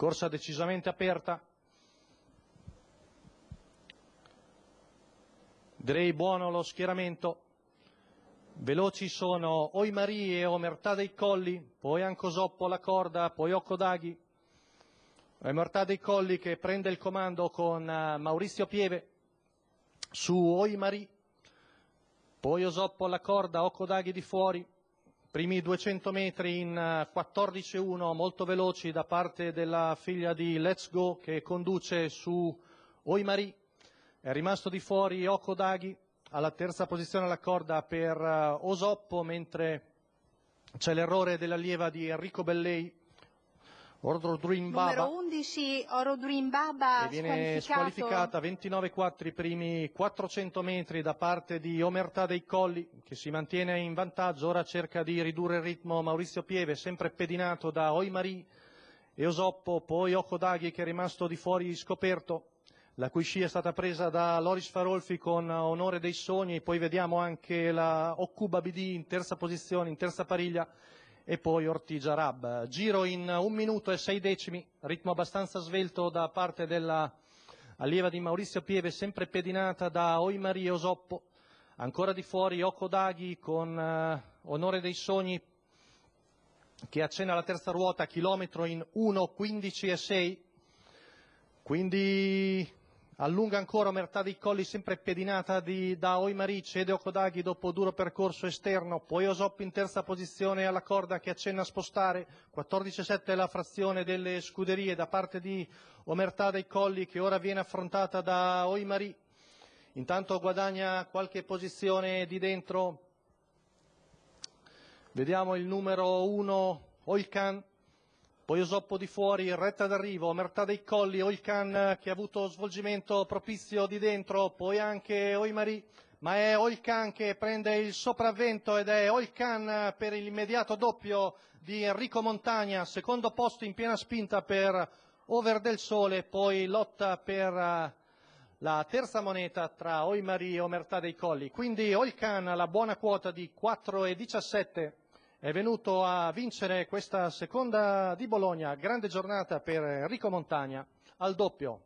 corsa decisamente aperta. Direi buono lo schieramento. Veloci sono Oi Marie, Omertà dei Colli, poi Ancosoppo, La Corda, poi Occodaghi. Omertà dei Colli che prende il comando con eh, Maurizio Pieve su Oi Marie, poi Osoppo, La Corda, Occodaghi di fuori, primi 200 metri in 14-1 eh, molto veloci da parte della figlia di Let's-Go, che conduce su Oimari. È rimasto di fuori Oko Daghi, alla terza posizione alla corda per eh, Osoppo, mentre c'è l'errore dell'allieva di Enrico Bellei Orodruin Baba, numero 11 Orodruin Baba, e viene squalificata 29-4 i primi 400 metri da parte di Omertà dei Colli che si mantiene in vantaggio, ora cerca di ridurre il ritmo Maurizio Pieve, sempre pedinato da Oimari e Osoppo, poi Okodaghi che è rimasto di fuori scoperto, la cui scia è stata presa da Loris Farolfi con Onore dei Sogni, poi vediamo anche la Occuba BD in terza posizione, in terza pariglia, e poi Ortigia Rab. Giro in un minuto e sei decimi, ritmo abbastanza svelto da parte della allieva di Maurizio Pieve, sempre pedinata da Oimari Osoppo. Ancora di fuori Okodaghi con uh, Onore dei Sogni che accenna la terza ruota, chilometro in 1.15 e 6. Quindi Allunga ancora omertà dei colli sempre pedinata da Oimari, cede Okodaghi dopo duro percorso esterno, poi Osop in terza posizione alla corda che accenna a spostare, 14-7 la frazione delle scuderie da parte di Omertà dei Colli che ora viene affrontata da Oimari. Intanto guadagna qualche posizione di dentro. Vediamo il numero 1 Oilkan poi Osoppo di Fuori, Retta d'Arrivo, Omertà dei Colli, Oilcan che ha avuto svolgimento propizio di dentro, poi anche Oimari, ma è Oilcan che prende il sopravvento ed è Oilcan per l'immediato doppio di Enrico Montagna, secondo posto in piena spinta per Over del Sole, poi lotta per eh, la terza moneta tra Oimari e Omertà dei Colli. Quindi Oilcan la buona quota di 4,17 è venuto a vincere questa seconda di Bologna, grande giornata per Enrico Montagna, al doppio